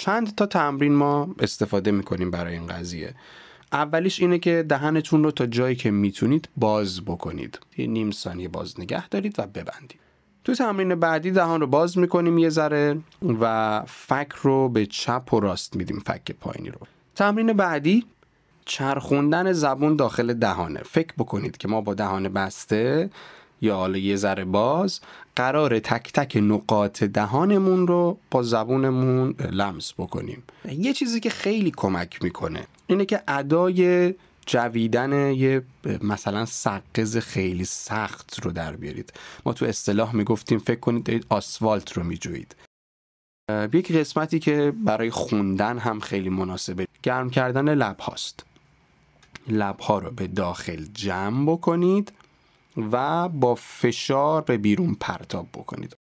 چند تا تمرین ما استفاده میکنیم برای این قضیه اولیش اینه که دهنتون رو تا جایی که میتونید باز بکنید یه نیم ثانیه باز نگه دارید و ببندید تو تمرین بعدی دهان رو باز میکنیم یه ذره و فک رو به چپ و راست میدیم فک پایینی رو تمرین بعدی چرخوندن زبون داخل دهانه فکر بکنید که ما با دهان بسته یا حالا یه ذره باز قرار تک تک نقاط دهانمون رو با زبونمون لمس بکنیم یه چیزی که خیلی کمک میکنه اینه که ادای جویدن یه مثلا سقز خیلی سخت رو در بیارید ما تو اصطلاح میگفتیم فکر کنید دارید آسفالت رو میجوید یک قسمتی که برای خوندن هم خیلی مناسبه گرم کردن لب هاست لب ها رو به داخل جمع بکنید و با فشار به بیرون پرتاب بکنید